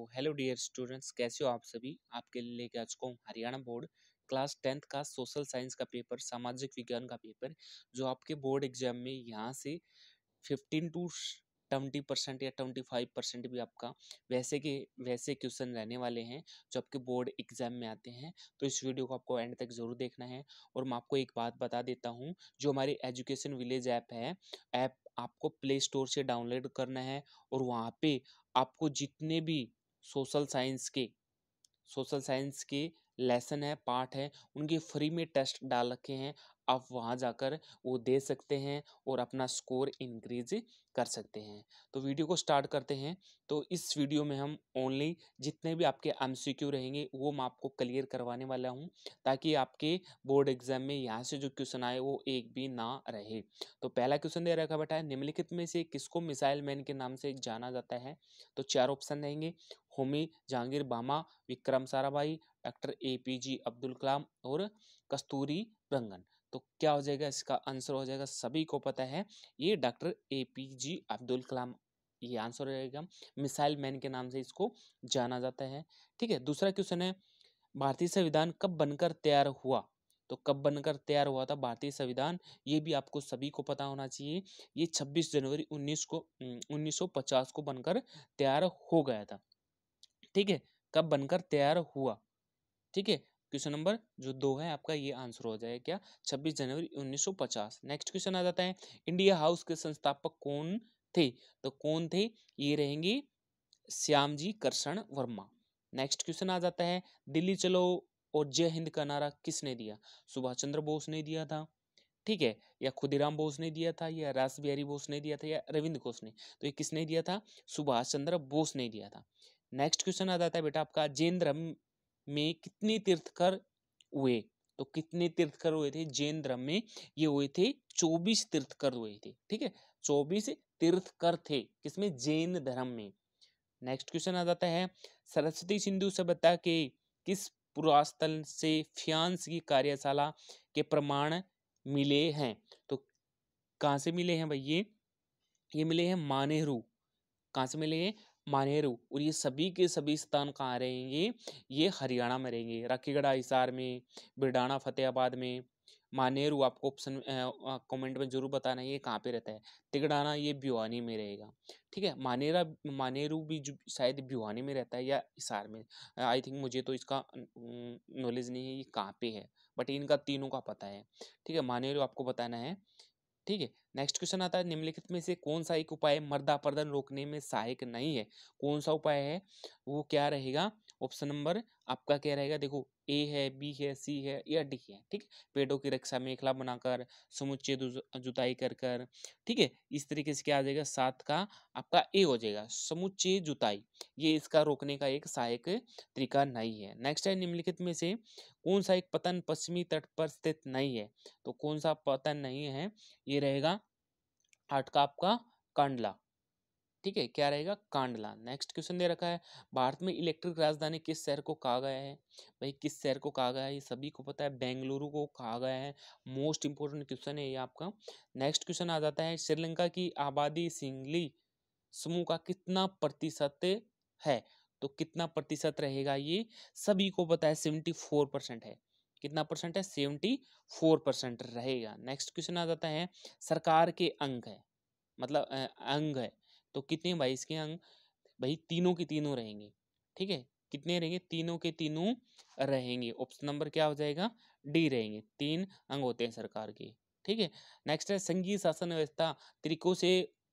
तो hello dear students कैसे हो आप सभी आपके लिए लेके आज हूँ हरियाणा बोर्ड क्लास टेंथ का सोशल साइंस का पेपर सामाजिक विज्ञान का पेपर जो आपके बोर्ड एग्जाम में यहाँ से फिफ्टीन टू ट्वेंटी परसेंट या ट्वेंटी फाइव परसेंट भी आपका वैसे के वैसे क्वेश्चन रहने वाले हैं जो आपके बोर्ड एग्जाम में आते हैं तो इस वीडियो को आपको एंड तक ज़रूर देखना है और मैं आपको एक बात बता देता हूँ जो हमारी एजुकेशन विलेज ऐप है ऐप आपको प्ले स्टोर से डाउनलोड करना है और वहाँ पे आपको जितने भी सोशल साइंस के सोशल साइंस के लेसन है पाठ है उनके फ्री में टेस्ट डाल रखे हैं आप वहाँ जाकर वो दे सकते हैं और अपना स्कोर इंक्रीज कर सकते हैं तो वीडियो को स्टार्ट करते हैं तो इस वीडियो में हम ओनली जितने भी आपके एम रहेंगे वो मैं आपको क्लियर करवाने वाला हूँ ताकि आपके बोर्ड एग्जाम में यहाँ से जो क्वेश्चन आए वो एक भी ना रहे तो पहला क्वेश्चन दे रखा बैठा है निम्नलिखित में से किसको मिसाइल मैन के नाम से जाना जाता है तो चार ऑप्शन रहेंगे होमी जहांगीर बामा Vikram Sarabhai doctor A P J Abdul Kalam और कस्तूरी रंगन तो क्या हो जाएगा इसका आंसर हो जाएगा सभी को पता है ये doctor A P J Abdul Kalam ये आंसर हो जाएगा मिसाइल मैन के नाम से इसको जाना जाता है ठीक है दूसरा क्वेश्चन है भारतीय संविधान कब बनकर तैयार हुआ तो कब बनकर तैयार हुआ था भारतीय संविधान ये भी आपको सभी को पता होना चाहिए ये 26 जनवरी 19 को 1950 को बनकर तैयार हो गया था ठीक है कब बनकर तैयार हुआ ठीक है क्वेश्चन नंबर जो दो है आपका ये आंसर हो जाएगा क्या 26 जनवरी 1950 नेक्स्ट क्वेश्चन आ जाता है इंडिया हाउस के संस्थापक कौन थे तो कौन थे ये रहेंगे श्याम जी कर्षण वर्मा नेक्स्ट क्वेश्चन आ जाता है दिल्ली चलो और जय हिंद का नारा किसने दिया सुभाष चंद्र बोस ने दिया था ठीक है या खुदीराम बोस ने दिया था या रास बिहारी बोस ने दिया था या रविंद्र घोष ने तो ये किसने दिया था सुभाष चंद्र बोस ने दिया था नेक्स्ट क्वेश्चन आ जाता है बेटा आपका जैन धर्म में कितने तीर्थकर हुए तो कितने तीर्थकर हुए थे जैन धर्म में ये हुए थे चौबीस तीर्थकर हुए थे ठीक है चौबीस तीर्थकर थे किसमें जैन धर्म में नेक्स्ट क्वेश्चन आ जाता है सरस्वती सिंधु सभ्यता के किस पुरास्थल से फ्यांस की कार्यशाला के प्रमाण मिले हैं तो कहाँ से मिले हैं भाई ये ये मिले हैं मानेहरू कहाँ से मिले हैं मानेरू और ये सभी के सभी स्थान कहाँ रहेंगे ये हरियाणा में रहेंगे राखीगढ़ा हिसार में बिरडाना फतेहाबाद में मानेरू आपको ऑप्शन कमेंट में जरूर बताना ये कहाँ पे रहता है तिगड़ाना ये भिवानी में रहेगा ठीक है मानेरा मानेरू भी जो शायद भिवानी में रहता है या हिसार में आई थिंक मुझे तो इसका नॉलेज नहीं है ये कहाँ पे है बट इनका तीनों का पता है ठीक है मानेरू आपको बताना है ठीक है नेक्स्ट क्वेश्चन आता है निम्नलिखित में से कौन सा एक उपाय मर्दापर्दन रोकने में सहायक नहीं है कौन सा उपाय है वो क्या रहेगा ऑप्शन नंबर आपका क्या रहेगा देखो ए है बी है सी है या डी है ठीक पेड़ों की रक्षा मेखला बनाकर समुच्चय जुताई कर कर ठीक है इस तरीके से क्या आ जाएगा सात का आपका ए हो जाएगा समुच्चय जुताई ये इसका रोकने का एक सहायक तरीका नहीं है नेक्स्ट है निम्नलिखित में से कौन सा एक पतन पश्चिमी तट पर स्थित नहीं है तो कौन सा पतन नहीं है ये रहेगा आठ का आपका कांडला ठीक है क्या रहेगा कांडला नेक्स्ट क्वेश्चन दे रखा है भारत में इलेक्ट्रिक राजधानी किस शहर को कहा गया है भाई किस शहर को कहा गया है ये सभी को पता है बेंगलुरु को कहा गया है मोस्ट इंपोर्टेंट क्वेश्चन है ये आपका नेक्स्ट क्वेश्चन आ जाता है श्रीलंका की आबादी सिंगली समूह का कितना प्रतिशत है तो कितना प्रतिशत रहेगा ये सभी को पता है सेवेंटी फोर परसेंट है कितना परसेंट है सेवेंटी फोर परसेंट रहेगा नेक्स्ट क्वेश्चन आ जाता है सरकार के अंग है मतलब अंग है तो कितने भाई इसके अंग भाई तीनों के तीनों रहेंगे ठीक है कितने रहेंगे तीनों के तीनों रहेंगे ऑप्शन नंबर क्या हो जाएगा डी रहेंगे तीन अंग होते हैं सरकार के ठीक है नेक्स्ट है संघीय शासन व्यवस्था तरीकों से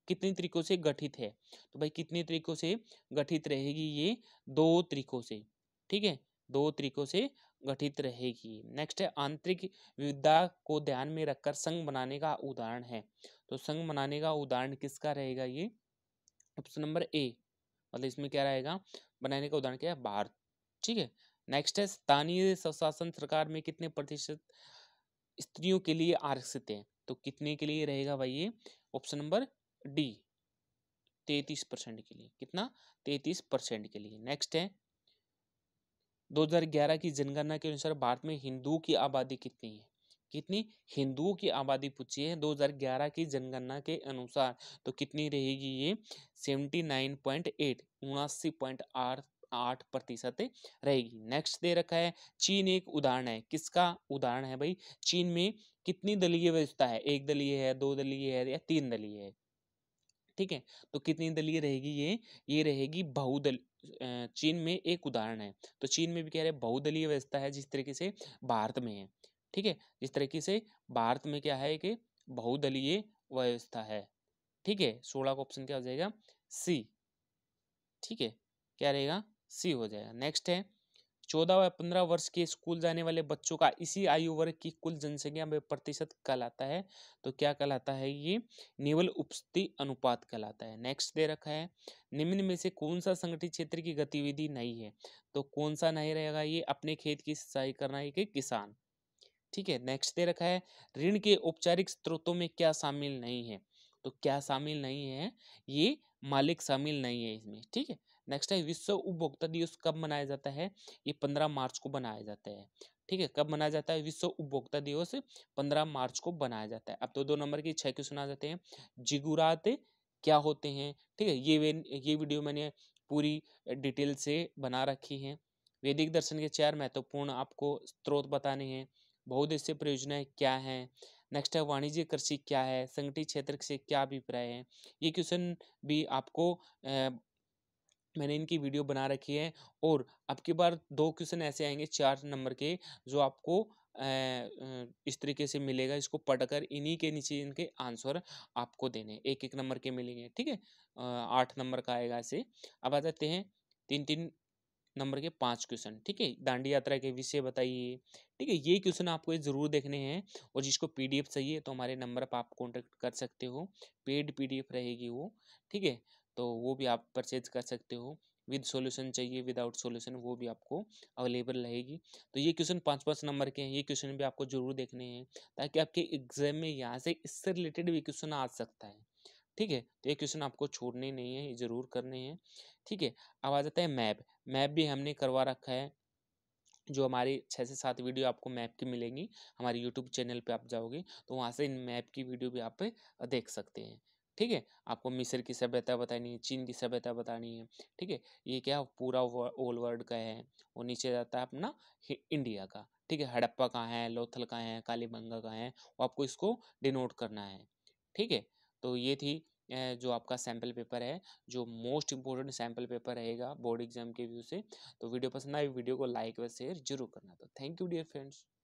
कितने तरीकों से गठित है तो भाई कितने तरीकों से गठित रहेगी ये दो तरीकों से ठीक है दो तरीकों से गठित रहेगी नेक्स्ट है आंतरिक विविधता को ध्यान में रखकर संघ बनाने का उदाहरण है तो संघ बनाने का उदाहरण किसका रहेगा ये ऑप्शन नंबर ए मतलब इसमें क्या रहेगा बनाने का उदाहरण क्या है भारत ठीक है नेक्स्ट है स्थानीय स्वशासन सरकार में कितने प्रतिशत स्त्रियों के लिए आरक्षित है तो कितने के लिए रहेगा भाई ये ऑप्शन नंबर डी तैतीस परसेंट के लिए कितना तैतीस परसेंट के लिए नेक्स्ट है 2011 की जनगणना के अनुसार भारत में हिंदुओं की आबादी कितनी है कितनी हिंदुओं की आबादी पूछी है 2011 की जनगणना के अनुसार तो कितनी रहेगी ये 79.8 उनासी पॉइंट आठ आठ प्रतिशत रहेगी नेक्स्ट दे रखा है चीन एक उदाहरण है किसका उदाहरण है भाई चीन में कितनी दलीय व्यवस्था है एक दलीय है दो दलीय है या तीन दलीय है ठीक है तो कितनी दलीय रहेगी ये ये रहेगी बहुदल चीन में एक उदाहरण है तो चीन में भी कह रहे हैं बहुदलीय व्यवस्था है जिस तरीके से भारत में है ठीक है जिस तरीके से भारत में क्या है कि बहुदलीय व्यवस्था है ठीक है सोलह का ऑप्शन क्या हो जाएगा सी ठीक है क्या रहेगा सी हो जाएगा नेक्स्ट है चौदह व पंद्रह वर्ष के स्कूल जाने वाले बच्चों का इसी आयु वर्ग की कुल जनसंख्या में प्रतिशत कहलाता है तो क्या कहलाता है ये निवल उपस्थिति अनुपात कहलाता है नेक्स्ट दे रखा है निम्न में से कौन सा संगठित क्षेत्र की गतिविधि नहीं है तो कौन सा नहीं रहेगा ये अपने खेत की सिंचाई करना है कि किसान ठीक है नेक्स्ट दे रखा है ऋण के औपचारिक स्रोतों में क्या शामिल नहीं है तो क्या शामिल नहीं है ये मालिक शामिल नहीं है इसमें ठीक है नेक्स्ट है विश्व उपभोक्ता दिवस कब मनाया जाता है ये पंद्रह मार्च को मनाया जाता है ठीक है कब मनाया जाता है विश्व उपभोक्ता दिवस पंद्रह मार्च को मनाया जाता है अब तो दो नंबर के छह क्वेश्चन आ जाते हैं जिगुरात क्या होते हैं ठीक है ये वे ये वीडियो मैंने पूरी डिटेल से बना रखी है वैदिक दर्शन के चार महत्वपूर्ण आपको स्रोत बताने हैं बहुउद्देशीय परियोजनाएं क्या हैं नेक्स्ट है वाणिज्य कृषि क्या है संगठित क्षेत्र से क्या अभिप्राय है ये क्वेश्चन भी आपको मैंने इनकी वीडियो बना रखी है और अब की बार दो क्वेश्चन ऐसे आएंगे चार नंबर के जो आपको इस तरीके से मिलेगा इसको पढ़कर इन्हीं के नीचे इनके आंसर आपको देने एक एक नंबर के मिलेंगे ठीक है आठ नंबर का आएगा ऐसे अब आ जाते हैं तीन तीन नंबर के पांच क्वेश्चन ठीक है दांडी यात्रा के विषय बताइए ठीक है ये क्वेश्चन आपको ये ज़रूर देखने हैं और जिसको पीडीएफ चाहिए तो हमारे नंबर पर आप कॉन्टेक्ट कर सकते हो पेड पीडीएफ रहेगी वो ठीक है तो वो भी आप परचेज कर सकते हो विद सॉल्यूशन चाहिए विदाउट सॉल्यूशन वो भी आपको अवेलेबल रहेगी तो ये क्वेश्चन पाँच पाँच नंबर के हैं ये क्वेश्चन भी आपको जरूर देखने हैं ताकि आपके एग्जाम में यहाँ से इससे रिलेटेड भी क्वेश्चन आ सकता है ठीक है तो ये क्वेश्चन आपको छोड़ने नहीं है ये ज़रूर करने हैं ठीक है अब आ जाता है मैप मैप भी हमने करवा रखा है जो हमारी छः से सात वीडियो आपको मैप की मिलेंगी हमारे यूट्यूब चैनल पे आप जाओगे तो वहाँ से इन मैप की वीडियो भी आप देख सकते हैं ठीक है आपको मिस्र की सभ्यता बतानी है चीन की सभ्यता बतानी है ठीक है ये क्या पूरा ओल्ड वर्ल्ड का है और नीचे जाता है अपना इंडिया का ठीक है हड़प्पा का है लोथल का है कालीबंगा का है वो आपको इसको डिनोट करना है ठीक है तो ये थी जो आपका सैम्पल पेपर है जो मोस्ट इंपॉर्टेंट सैम्पल पेपर रहेगा बोर्ड एग्जाम के व्यू से तो वीडियो पसंद आए वीडियो को लाइक व शेयर जरूर करना तो थैंक यू डियर फ्रेंड्स